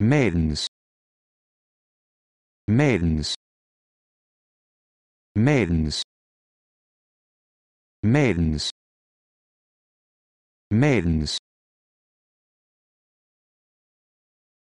maidens maidens maidens maidens maidens